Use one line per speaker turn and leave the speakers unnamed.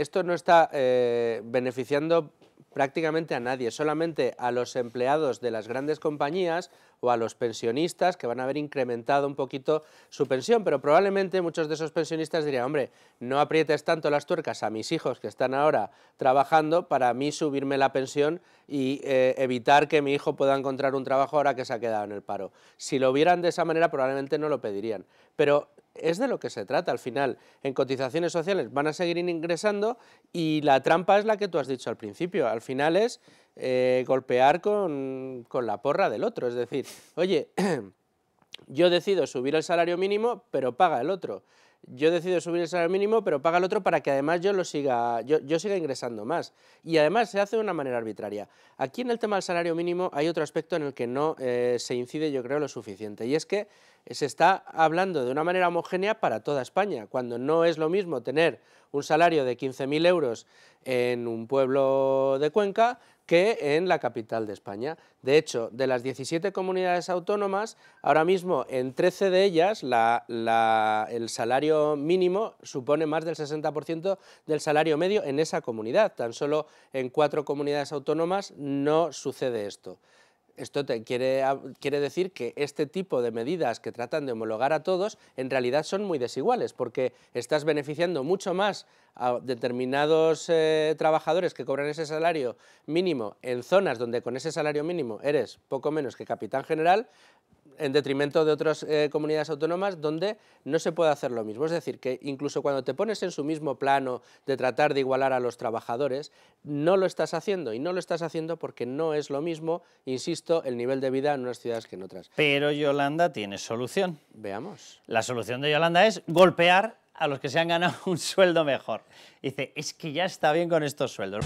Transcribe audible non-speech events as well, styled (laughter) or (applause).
esto no está eh, beneficiando prácticamente a nadie, solamente a los empleados de las grandes compañías o a los pensionistas que van a haber incrementado un poquito su pensión, pero probablemente muchos de esos pensionistas dirían, hombre, no aprietes tanto las tuercas a mis hijos que están ahora trabajando para mí subirme la pensión y eh, evitar que mi hijo pueda encontrar un trabajo ahora que se ha quedado en el paro. Si lo vieran de esa manera probablemente no lo pedirían, pero es de lo que se trata al final. En cotizaciones sociales van a seguir ingresando y la trampa es la que tú has dicho al principio. Al final es eh, golpear con la porra del otro. Es decir, oye, (clears throat) yo decido subir el salario mínimo, pero paga el otro yo decido subir el salario mínimo, pero paga el otro para que además yo, lo siga, yo, siga ingresando más. Y además se hace de una manera arbitraria. Aquí en el tema del salario mínimo hay otro aspecto en el que no eh, se incide, yo creo, lo suficiente, y es que se está hablando de una manera homogénea para toda España, cuando no es lo mismo tener un salario de 15.000 euros en un pueblo de Cuenca que en la capital de España. De hecho, de las 17 comunidades autónomas, ahora mismo en 13 de ellas el salario mínimo supone más del 60% del salario medio en esa comunidad. Tan solo en cuatro comunidades autónomas no sucede esto. Esto quiere, quiere, decir que este tipo de medidas que tratan de homologar a todos en realidad son muy desiguales porque estás beneficiando mucho más a determinados eh, trabajadores que cobran ese salario mínimo en zonas donde con ese salario mínimo eres poco menos que capitán general, en detrimento de otras eh, comunidades autónomas donde no se puede hacer lo mismo. Es decir, que incluso cuando te pones en su mismo plano de tratar de igualar a los trabajadores, no lo estás haciendo y no lo estás haciendo porque no es lo mismo, insisto, el nivel de vida en unas ciudades que en otras. Pero Yolanda tiene solución. Veamos. La solución de Yolanda es golpear a los que se han ganado (laughs) un sueldo mejor. dice, es que ya está bien con estos sueldos.